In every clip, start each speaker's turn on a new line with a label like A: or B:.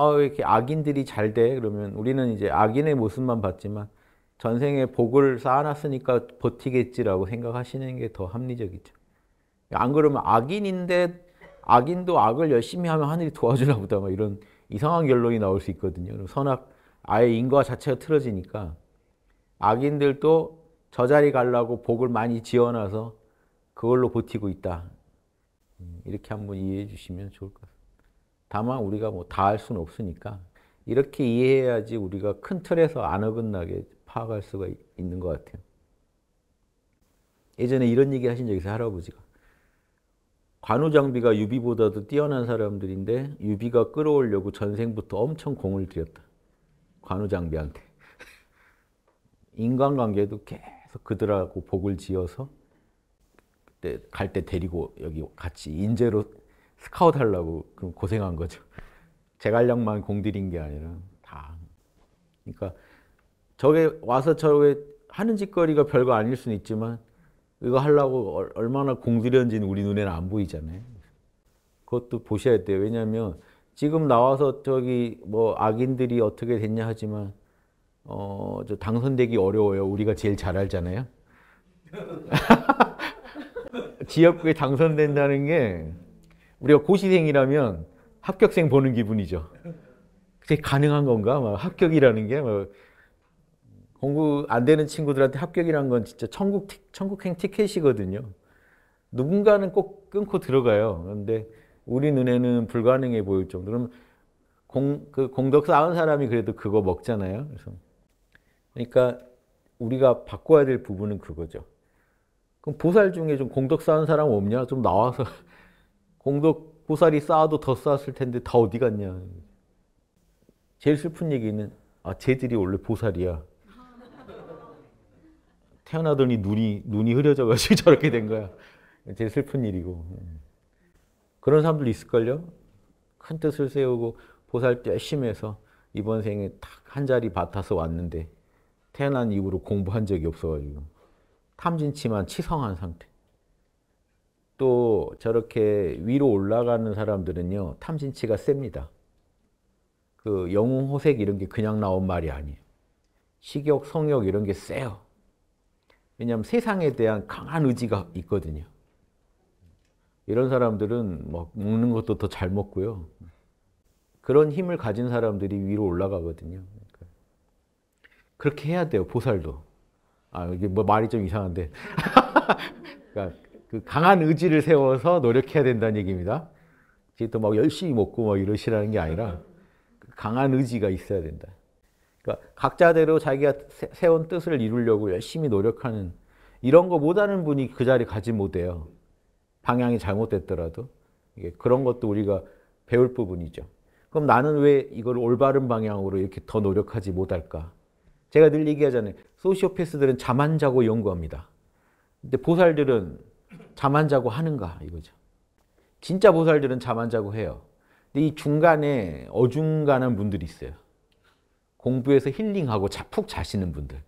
A: 아, 왜 이렇게 악인들이 잘 돼? 그러면 우리는 이제 악인의 모습만 봤지만 전생에 복을 쌓아놨으니까 버티겠지라고 생각하시는 게 더 합리적이죠. 안 그러면 악인인데 악인도 악을 열심히 하면 하늘이 도와주나 보다 막 이런 이상한 결론이 나올 수 있거든요. 선악 아예 인과 자체가 틀어지니까 악인들도 저 자리 가려고 복을 많이 지어놔서 그걸로 버티고 있다. 음, 이렇게 한번 이해해 주시면 좋을 것 같습니다. 다만 우리가 뭐 다 할 수는 없으니까 이렇게 이해해야지 우리가 큰 틀에서 안 어긋나게 파악할 수가 있는 것 같아요. 예전에 이런 얘기 하신 적 있어요, 할아버지가. 관우장비가 유비보다도 뛰어난 사람들인데 유비가 끌어올려고 전생부터 엄청 공을 들였다. 관우장비한테. 인간관계도 계속 그들하고 복을 지어서 그때 갈 때 데리고 여기 같이 인재로 스카우트 하려고 그럼 고생한 거죠. 제갈량만 공들인 게 아니라 다. 그러니까 저게 와서 저게 하는 짓거리가 별거 아닐 수는 있지만 이거 하려고 얼마나 공들였는지는 우리 눈에는 안 보이잖아요. 그것도 보셔야 돼요. 왜냐하면 지금 나와서 저기 뭐 악인들이 어떻게 됐냐 하지만 어, 저 당선되기 어려워요. 우리가 제일 잘 알잖아요. 지역구에 당선된다는 게 우리가 고시생이라면 합격생 보는 기분이죠. 그게 가능한 건가? 막 합격이라는 게막 공부 안 되는 친구들한테 합격이란 건 진짜 천국 천국행 티켓이거든요. 누군가는 꼭 끊고 들어가요. 그런데 우리 눈에는 불가능해 보일 정도로 공, 그 공덕 쌓은 사람이 그래도 그거 먹잖아요. 그래서 그러니까 우리가 바꿔야 될 부분은 그거죠. 그럼 보살 중에 좀 공덕 쌓은 사람 없냐? 좀 나와서 공덕 보살이 쌓아도 더 쌓았을 텐데 다 어디 갔냐. 제일 슬픈 얘기는 아 쟤들이 원래 보살이야. 태어나더니 눈이 눈이 흐려져가지고 저렇게 된 거야. 제일 슬픈 일이고 그런 사람들 있을걸요. 큰 뜻을 세우고 보살 열심히 해서 이번 생에 딱 한 자리 맡아서 왔는데 태어난 이후로 공부한 적이 없어가지고 탐진치만 치성한 상태. 또 저렇게 위로 올라가는 사람들은요 탐진치가 셉니다. 그 영웅 호색 이런 게 그냥 나온 말이 아니에요. 식욕, 성욕 이런 게 세요. 왜냐하면 세상에 대한 강한 의지가 있거든요. 이런 사람들은 막 뭐 먹는 것도 더 잘 먹고요. 그런 힘을 가진 사람들이 위로 올라가거든요. 그러니까 그렇게 해야 돼요, 보살도. 아, 이게 뭐 말이 좀 이상한데. 그러니까 그 강한 의지를 세워서 노력해야 된다는 얘기입니다. 또막 열심히 먹고 막 이러시라는 게 아니라 그 강한 의지가 있어야 된다. 그러니까 각자대로 자기가 세운 뜻을 이루려고 열심히 노력하는 이런 거 못하는 분이 그 자리 가지 못해요. 방향이 잘못됐더라도 그런 것도 우리가 배울 부분이죠. 그럼 나는 왜 이걸 올바른 방향으로 이렇게 더 노력하지 못할까? 제가 늘 얘기하잖아요. 소시오패스들은 잠 안 자고 연구합니다. 근데 보살들은 잠안 자고 하는가 이거죠. 진짜 보살들은 잠 안 자고 해요. 근데 이 중간에 어중간한 분들이 있어요. 공부해서 힐링하고 자, 푹 자시는 분들.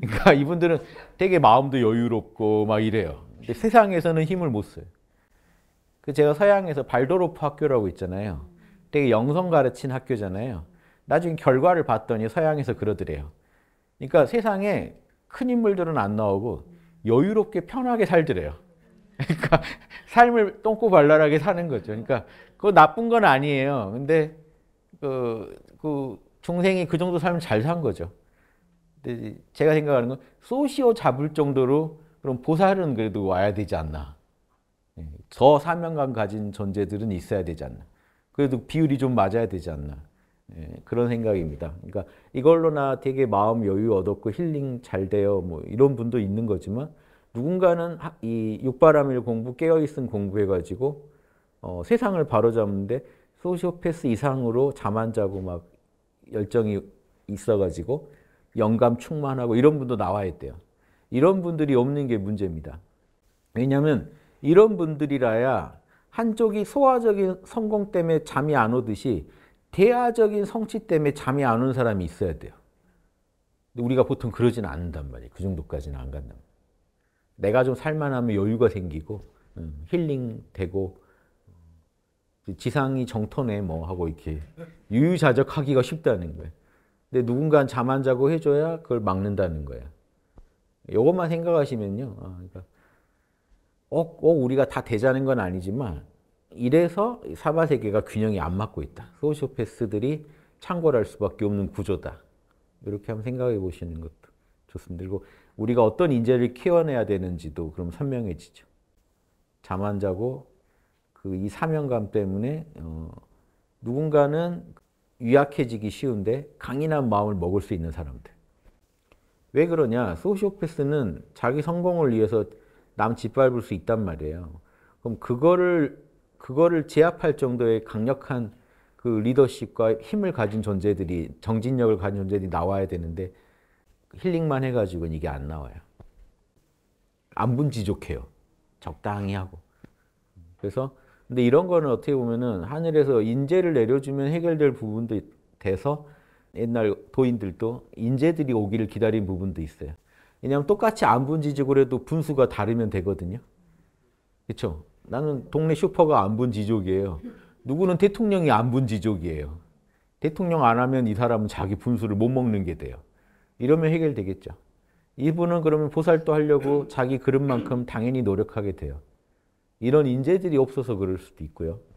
A: 그러니까 이분들은 되게 마음도 여유롭고 막 이래요. 근데 세상에서는 힘을 못 써요. 그 제가 서양에서 발도로프 학교라고 있잖아요. 되게 영성 가르친 학교잖아요. 나중에 결과를 봤더니 서양에서 그러더래요. 그러니까 세상에 큰 인물들은 안 나오고 여유롭게 편하게 살더래요. 그러니까 삶을 똥꼬 발랄하게 사는 거죠. 그러니까 그거 나쁜 건 아니에요. 근데 그, 그 중생이 그 정도 삶을 잘 산 거죠. 근데 제가 생각하는 건 소시오 잡을 정도로 그럼 보살은 그래도 와야 되지 않나. 예, 저 사명감 가진 존재들은 있어야 되지 않나. 그래도 비율이 좀 맞아야 되지 않나. 예, 그런 생각입니다. 그러니까 이걸로나 되게 마음 여유 얻었고 힐링 잘 돼요. 뭐 이런 분도 있는 거지만 누군가는 이 육바람일 공부, 깨어있은 공부해가지고 어, 세상을 바로잡는데 소시오패스 이상으로 잠 안 자고 막 열정이 있어가지고 영감 충만하고 이런 분도 나와 있대요. 이런 분들이 없는 게 문제입니다. 왜냐하면 이런 분들이라야 한쪽이 소화적인 성공 때문에 잠이 안 오듯이 대화적인 성취 때문에 잠이 안 오는 사람이 있어야 돼요. 우리가 보통 그러진 않는단 말이에요. 그 정도까지는 안 간단 말이에요. 내가 좀 살만하면 여유가 생기고 음, 힐링되고 지상이 정토네 뭐 하고 이렇게 유유자적하기가 쉽다는 거예요. 근데 누군가 잠안 자고 해줘야 그걸 막는다는 거야. 이것만 생각하시면요. 어, 그러니까 꼭, 어, 꼭 어, 우리가 다 되자는 건 아니지만 이래서 사바세계가 균형이 안 맞고 있다. 소시오패스들이 창궐할 수밖에 없는 구조다. 이렇게 한번 생각해 보시는 것 좋습니다. 그리고 우리가 어떤 인재를 키워내야 되는지도 그럼 선명해지죠. 잠 안 자고 그 이 사명감 때문에 어 누군가는 유약해지기 쉬운데 강인한 마음을 먹을 수 있는 사람들. 왜 그러냐? 소시오패스는 자기 성공을 위해서 남 짓밟을 수 있단 말이에요. 그럼 그거를 그거를 제압할 정도의 강력한 그 리더십과 힘을 가진 존재들이 정진력을 가진 존재들이 나와야 되는데 힐링만 해가지고는 이게 안 나와요. 안분 지족해요. 적당히 하고. 그래서 근데 이런 거는 어떻게 보면은 하늘에서 인재를 내려주면 해결될 부분도 돼서 옛날 도인들도 인재들이 오기를 기다린 부분도 있어요. 왜냐하면 똑같이 안분 지족을 해도 분수가 다르면 되거든요. 그렇죠? 나는 동네 슈퍼가 안분 지족이에요. 누구는 대통령이 안분 지족이에요. 대통령 안 하면 이 사람은 자기 분수를 못 먹는 게 돼요. 이러면 해결되겠죠. 이분은 그러면 보살도 하려고 자기 그릇만큼 당연히 노력하게 돼요. 이런 인재들이 없어서 그럴 수도 있고요.